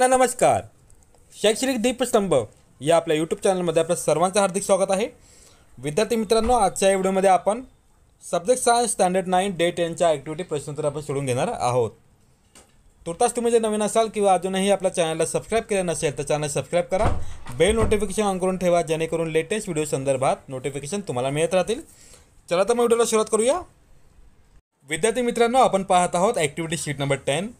सर्वांना नमस्कार शैक्षणिक दीपस्तंभ या आपल्या यूट्यूब चॅनलमध्ये आपल्या सर्वांचं हार्दिक स्वागत आहे विद्यार्थी मित्रांनो आजच्या या व्हिडिओमध्ये आपण सब्जेक्ट सायन्स स्टँडर्ड नाईन डे टेनच्या ॲक्टिव्हिटी प्रश्नोत्तर आपण सोडून घेणार आहोत तुर्तास तुम्ही जर नवीन असाल किंवा अजूनही आपल्या चॅनलला सबस्क्राईब केलं नसेल तर चॅनल सबस्क्राईब करा बेल नोटिफिकेशन ऑन करून ठेवा जेणेकरून लेटेस्ट व्हिडिओ संदर्भात नोटिफिकेशन तुम्हाला मिळत राहतील चला तर मग व्हिडिओला सुरुवात करूया विद्यार्थी मित्रांनो आपण पाहत आहोत activity sheet number ten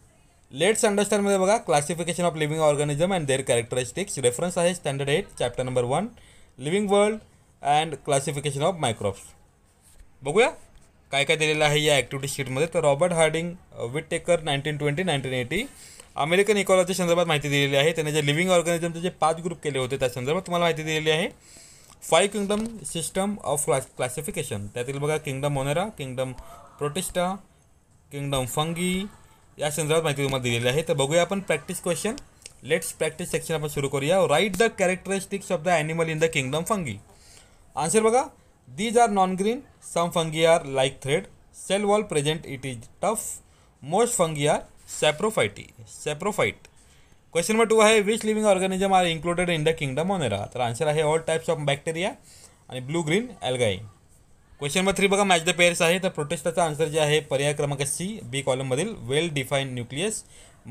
let's अंडरस्टँडमध्ये बघा classification of living organism and their characteristics reference आहे standard eight chapter number one living world and classification of microbes बघूया काय काय दिलेलं आहे या ॲक्टिव्हिटी शीटमध्ये तर Robert Harding Whittaker nineteen twenty nineteen eighty American ecology संदर्भात माहिती दिलेली आहे त्याने जे लिव्हिंग ऑर्गॅनिझमचे जे पाच ग्रुप केले होते त्या संदर्भात तुम्हाला माहिती दिलेली आहे five kingdom system of class classification त्यातील बघा kingdom Monera kingdom Protista kingdom fungi या संदर्भात माहिती तुम्हाला दिलेली आहे तर बघूया आपण practice question let's practice section आपण सुरू करूया write the characteristics of the animal in the kingdom fungi answer बघा these are non green some fungi are like thread cell wall present it is tough most fungi are saprophytic saprophyte question number to आहे which living organism are included in the kingdom Monera तर answer आहे all types of bacteria आणि blue green algae question number three बघा match the pairs आहे तर प्रोटेस्टाचा answer जे आहे पर्याय क्रमांक सी बी कॉलममधील वेल डिफाईन न्यूक्लियस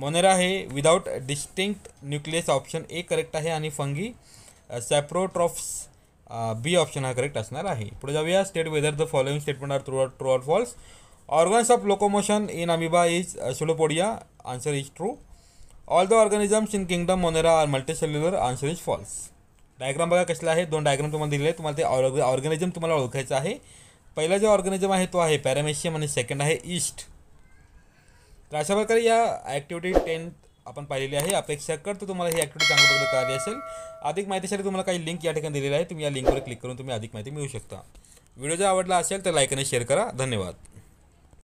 मोनेरा हे without distinct nucleus option A correct आहे आणि फंगी सॅप्रोट्रॉफ्स बी ऑप्शन हा करेक्ट असणार आहे पुढे जाऊया state whether the following statement are true or true or false organs of locomotion in amoeba is pseudopodia answer is true all the organisms in kingdom Monera are multicellular answer is false diagram बघा कसला आहे दोन diagram तुम्हाला दिलेले तुम्हाला ते organism organism तुम्हाला ओळखायचं आहे पहिला जो ऑर्गनिझम आहे तो आहे पॅरामेशियम आणि सेकंड आहे ईस्ट तर अशा प्रकारे या ॲक्टिव्हिटी टेन्थ आपण पाहिलेली आहे अपेक्षा करतो तुम्हाला ही ॲक्टिव्हिटी चांगल्या प्रकारे असेल अधिक माहितीसाठी तुम्हाला काही लिंक या ठिकाणी दिलेली आहे तुम्ही या लिंकवर क्लिक करून तुम्ही अधिक माहिती मिळू शकता व्हिडिओ जर आवडला असेल तर लाईक आणि शेअर करा धन्यवाद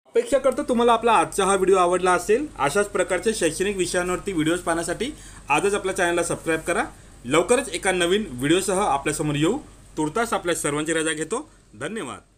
अपेक्षा करतो तुम्हाला आपला आजचा हा व्हिडिओ आवडला असेल अशाच प्रकारचे शैक्षणिक विषयांवरती व्हिडिओज पाहण्यासाठी आजच आपल्या चॅनलला सबस्क्राईब करा लवकरच एका नवीन व्हिडिओसह आपल्यासमोर येऊ तुर्तास आपल्या सर्वांची रजा घेतो धन्यवाद